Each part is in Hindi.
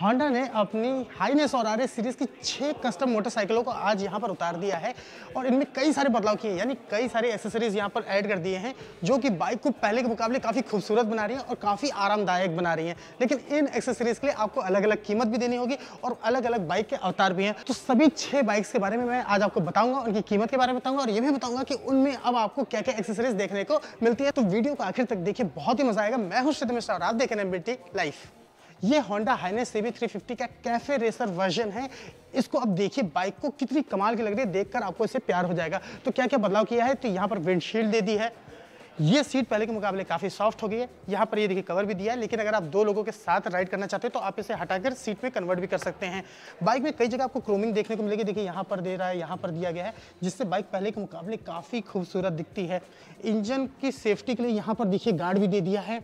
होंडा ने अपनी हाईनेस और आर सीरीज़ की छह कस्टम मोटरसाइकिलों को आज यहाँ पर उतार दिया है और इनमें कई सारे बदलाव किए यानी कई सारे एसेसरीज़ यहाँ पर ऐड कर दिए हैं जो कि बाइक को पहले के मुकाबले काफ़ी खूबसूरत बना रही है और काफ़ी आरामदायक बना रही है लेकिन इन एक्सेसरीज़ के लिए आपको अलग अलग कीमत भी देनी होगी और अलग अलग बाइक के अवतार भी हैं तो सभी छः बाइक्स के बारे में मैं आज आपको बताऊँगा उनकी कीमत के बारे में बताऊँगा और ये भी बताऊँगा कि उनमें अब आपको क्या क्या एक्सेसरीज़ देखने को मिलती है तो वीडियो को आखिर तक देखिए बहुत ही मजा आएगा मैं हूँ मिश्रा और आप देखें लाइफ ये होंडा हाइनेस सी फिफ्टी का कैफे रेसर वर्जन है इसको अब देखिए बाइक को कितनी कमाल की लग रही है देखकर आपको इससे प्यार हो जाएगा तो क्या क्या बदलाव किया है तो यहाँ पर विंडशील्ड दे दी है ये सीट पहले के मुकाबले काफ़ी सॉफ्ट हो गई है यहाँ पर ये देखिए कवर भी दिया है लेकिन अगर आप दो लोगों के साथ राइड करना चाहते हो तो आप इसे हटाकर सीट में कन्वर्ट भी कर सकते हैं बाइक में कई जगह आपको क्रोमिंग देखने को मिलेगी देखिए यहाँ पर दे रहा है यहाँ पर दिया गया है जिससे बाइक पहले के मुकाबले काफ़ी खूबसूरत दिखती है इंजन की सेफ्टी के लिए यहाँ पर देखिए गार्ड भी दे दिया है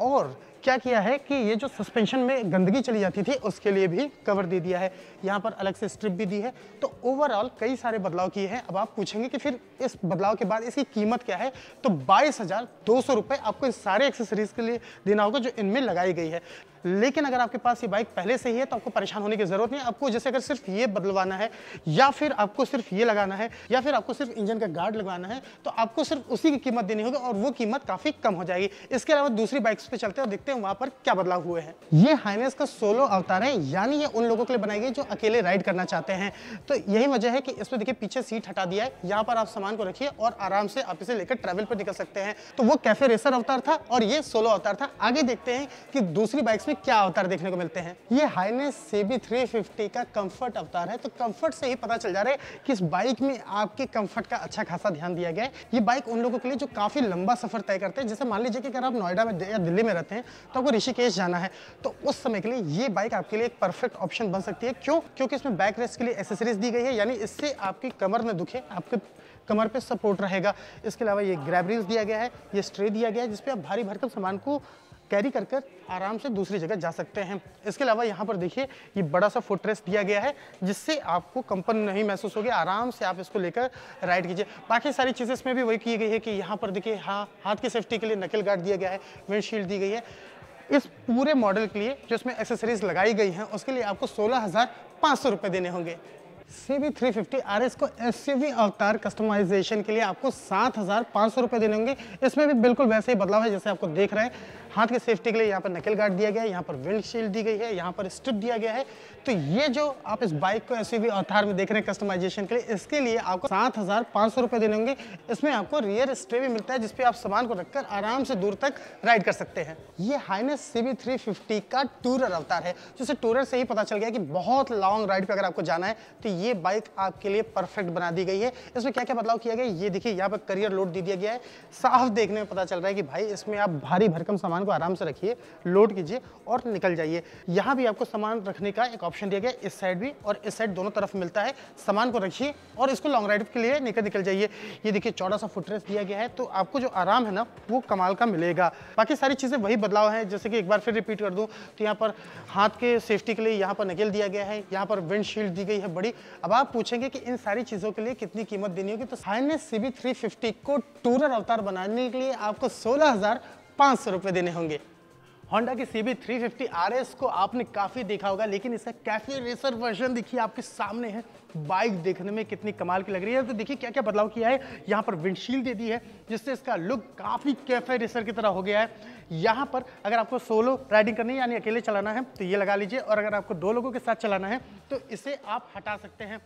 और क्या किया है कि ये जो सस्पेंशन में गंदगी चली जाती थी उसके लिए भी कवर दे दिया है यहाँ पर अलग से स्ट्रिप भी दी है तो ओवरऑल कई सारे बदलाव किए हैं अब आप पूछेंगे कि फिर इस बदलाव के बाद इसकी कीमत क्या है तो बाईस हज़ार दो सौ रुपये आपको इन सारे एक्सेसरीज़ के लिए देना होगा जो इनमें लगाई गई है लेकिन अगर आपके पास ये बाइक पहले से ही है तो आपको परेशान होने की ज़रूरत नहीं आपको जैसे अगर सिर्फ ये बदलवाना है या फिर आपको सिर्फ ये लगाना है या फिर आपको सिर्फ इंजन का गार्ड लगवाना है तो आपको सिर्फ उसी की कीमत देनी होगी और वो कीमत काफ़ी कम हो जाएगी इसके अलावा दूसरी बाइक्स पर चलते हैं और देखते सकते हैं वहां पर क्या बदलाव हुए हैं ये हाइनेस का सोलो अवतार है यानी ये उन लोगों के लिए बनाई गई जो अकेले राइड करना चाहते हैं तो यही वजह है कि इसमें देखिए पीछे सीट हटा दिया है यहाँ पर आप सामान को रखिए और आराम से आप इसे लेकर ट्रेवल पर निकल सकते हैं तो वो कैफे रेसर अवतार था और ये सोलो अवतार था आगे देखते हैं कि दूसरी बाइक्स में क्या अवतार देखने को मिलते हैं ये हाइनेस सीबी 350 का कम्फर्ट अवतार है तो कम्फर्ट से ही पता चल जा रहा है कि इस बाइक में आपके कम्फर्ट का अच्छा खासा ध्यान दिया गया है ये बाइक उन लोगों के लिए जो काफी लंबा सफर तय करते हैं जैसे मान लीजिए कि अगर आप नोएडा में या दिल्ली में रहते हैं तो आपको ऋषिकेश जाना है तो उस समय के लिए ये बाइक आपके लिए एक परफेक्ट ऑप्शन बन सकती है क्यों क्योंकि इसमें बैक रेस्ट के लिए एसेसरीज दी गई है यानी इससे आपकी कमर न दुखे आपके कमर पे सपोर्ट रहेगा इसके अलावा ये ग्रैब दिया गया है ये स्ट्रे दिया गया है जिसपे आप भारी भरकम सामान को कैरी कर कर आराम से दूसरी जगह जा सकते हैं इसके अलावा यहाँ पर देखिए ये बड़ा सा फुटरेस्ट दिया गया है जिससे आपको कंपन नहीं महसूस होगी आराम से आप इसको लेकर राइड कीजिए बाकी सारी चीज़ें इसमें भी वही की गई है कि यहाँ पर देखिए हाँ हाथ की सेफ्टी के लिए नकल गार्ड दिया गया है विंडशील्ड दी गई है इस पूरे मॉडल के लिए जो इसमें एक्सेसरीज लगाई गई हैं उसके लिए आपको सोलह हज़ार पाँच सौ रुपये देने होंगे C B three fifty R S को एस सी वी अवतार कस्टमाइजेशन के लिए आपको सात हज़ार पाँच सौ रुपये देने होंगे इसमें भी बिल्कुल वैसे ही बदलाव है जैसे आपको देख रहे हैं हाथ की सेफ्टी के लिए यहाँ पर नकल गार्ड दिया गया है यहाँ पर विंड शील्ड दी गई है यहाँ पर स्ट्रिप दिया गया है तो ये जो आप इस बाइक को ऐसे भी अवतार में देख रहे हैं कस्टमाइजेशन के लिए इसके लिए आपको सात हज़ार पाँच सौ रुपये देने होंगे इसमें आपको रियर स्ट्रे भी मिलता है जिसपे आप सामान को रखकर आराम से दूर तक राइड कर सकते हैं ये Highness C B three fifty का टूरर अवतार है जिसे तो टूरर से ही पता चल गया कि बहुत लॉन्ग राइड पर अगर आपको जाना है तो ये बाइक आपके लिए परफेक्ट बना दी गई है इसमें क्या क्या बदलाव किया गया ये देखिए यहाँ पर करियर लोड दे दिया गया है साफ देखने में पता चल रहा है कि भाई इसमें आप भारी भरकम सामान सामान को आराम से रखिए लोड कीजिए और निकल जाइए यहाँ भी आपको सामान रखने का एक ऑप्शन दिया गया इस साइड भी और इस साइड दोनों तरफ मिलता है सामान को रखिए और इसको लॉन्ग राइड के लिए निकल निकल जाइए ये देखिए चौड़ा सा फुटरेस दिया गया है तो आपको जो आराम है ना वो कमाल का मिलेगा बाकी सारी चीज़ें वही बदलाव है जैसे कि एक बार फिर रिपीट कर दूँ तो यहाँ पर हाथ के सेफ्टी के लिए यहाँ पर नकेल दिया गया है यहाँ पर विंडशील्ड दी गई है बड़ी अब आप पूछेंगे कि इन सारी चीज़ों के लिए कितनी कीमत देनी होगी तो साइन ने सी को टूरर अवतार बनाने के लिए आपको सोलह पाँच सौ रुपये देने होंगे होंडा की C B three fifty R S को आपने काफ़ी देखा होगा लेकिन इसका कैफे रेसर वर्जन देखिए आपके सामने है बाइक देखने में कितनी कमाल की लग रही है तो देखिए क्या क्या बदलाव किया है यहाँ पर विंडशील्ड दे दी है जिससे इसका लुक काफ़ी कैफे रेसर की तरह हो गया है यहाँ पर अगर आपको सोलो राइडिंग करनी है यानी अकेले चलाना है तो ये लगा लीजिए और अगर आपको दो लोगों के साथ चलाना है तो इसे आप हटा सकते हैं